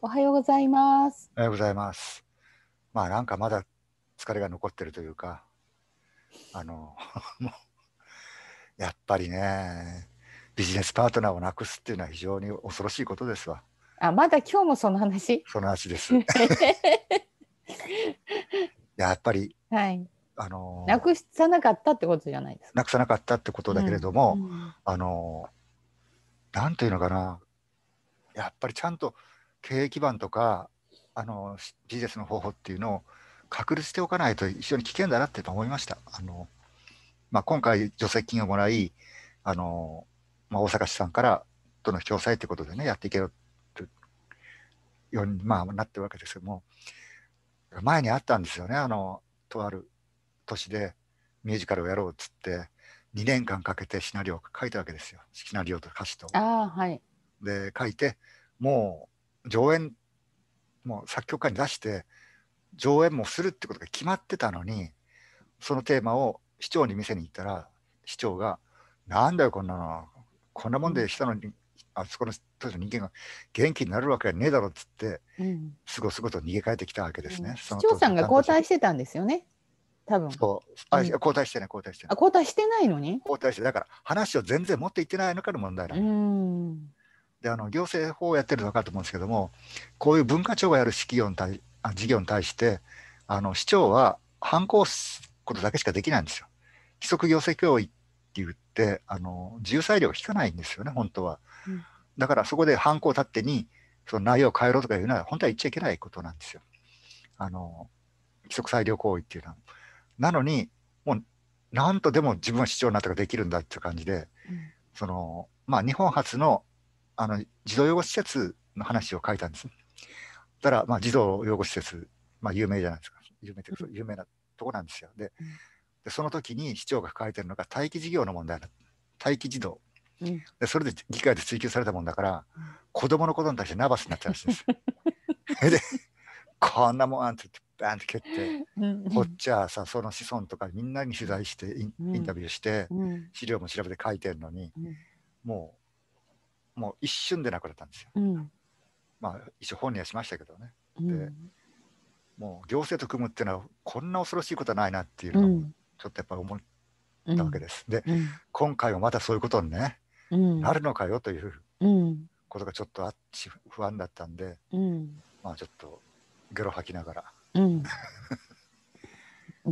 おはようございます。おはようございます。まあなんかまだ疲れが残ってるというか、あの やっぱりね、ビジネスパートナーをなくすっていうのは非常に恐ろしいことですわ。あ、まだ今日もその話その話です。やっぱり、はい、あのなくさなかったってことじゃないですか。なくさなかったってことだけれども、うんうん、あのなんていうのかな、やっぱりちゃんと経営基盤とかあのビジネスの方法っていうのを確立しておかないと非常に危険だなって思いました。あのまあ、今回助成金をもらいあの、まあ、大阪市さんからとの共済ということでねやっていけるように、まあ、なってるわけですけども前にあったんですよねあのとある年でミュージカルをやろうっつって2年間かけてシナリオを書いたわけですよシナリオと歌詞と。あはい、で書いてもう上演もう作曲家に出して上演もするってことが決まってたのにそのテーマを市長に見せに行ったら市長が「なんだよこんなのこんなもんでしたのにあそこの当時の人間が元気になるわけはねえだろ」っつって、うん、すごすごと逃げ帰ってきたわけですね。うん、市長さんが交代してたんですよね。多分そうあ、交代してない交代してないあ交代してないのに交代してだから話を全然持っていってないのかの問題なの。うんであの行政法をやってると分かると思うんですけどもこういう文化庁がやる事業に対事業に対してあの市長は反抗することだけしかできないんですよ。規則行政教育って言ってあの自由裁量を引かないんですよね本当は、うん、だからそこで反抗立ってにその内容を変えろとかいうのは本当は言っちゃいけないことなんですよ。あの規則裁量行為っていうのは。なのにもうなんとでも自分は市長になったからできるんだっていう感じで、うん、そのまあ日本初のあの児童養護施設の話を書いたんです。たら、まあ、児童養護施設、まあ、有名じゃないですか有名有名なとこなんですよででその時に市長が抱えてるのが待機事業の問題だ待機児童でそれで議会で追及されたもんだから、子供のことに対してナバスになっちゃうらしいんです でこんなもんあんってバンって蹴って、こっちはさその子孫とかみんなに取材してインインタビューして、資料も調べて書いてるのに、もう、もう一瞬で亡くなったんですよ。うん、まあ一応本にはしましたけどね。うん、でもう行政と組むっていうのはこんな恐ろしいことはないなっていうのをちょっとやっぱり思ったわけです。で、今回はまたそういうことにね、なるのかよということがちょっとあっち不安だったんで、まあちょっとゲロ吐きながら、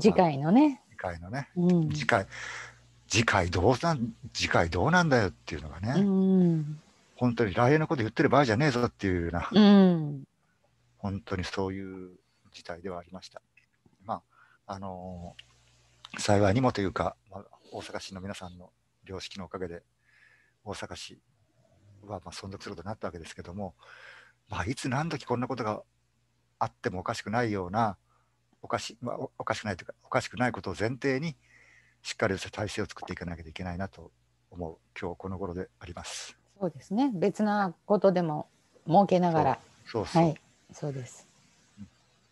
次回のね次回のね、次回次回どうなん次回どうなんだよっていうのがね、うん、本当に来年のこと言ってる場合じゃねえぞっていうような、うん、本当にそういう事態ではありました。まあ、あのー、幸いにもというか、まあ、大阪市の皆さんの良識のおかげで、大阪市はま存続することになったわけですけども、まあ、いつ何時こんなことがあってもおかしくないような、おかし,、まあ、おかしくないというか、おかしくないことを前提に、しっかりとした体制を作っていかなきゃいけないなと思う、今日この頃であります。そうですね別なことでも設けながらそうそうはいそうです、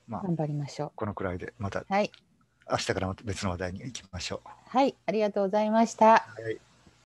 まあ、頑張りましょうこのくらいでまたはい明日からまた別の話題に行きましょうはいありがとうございました、はい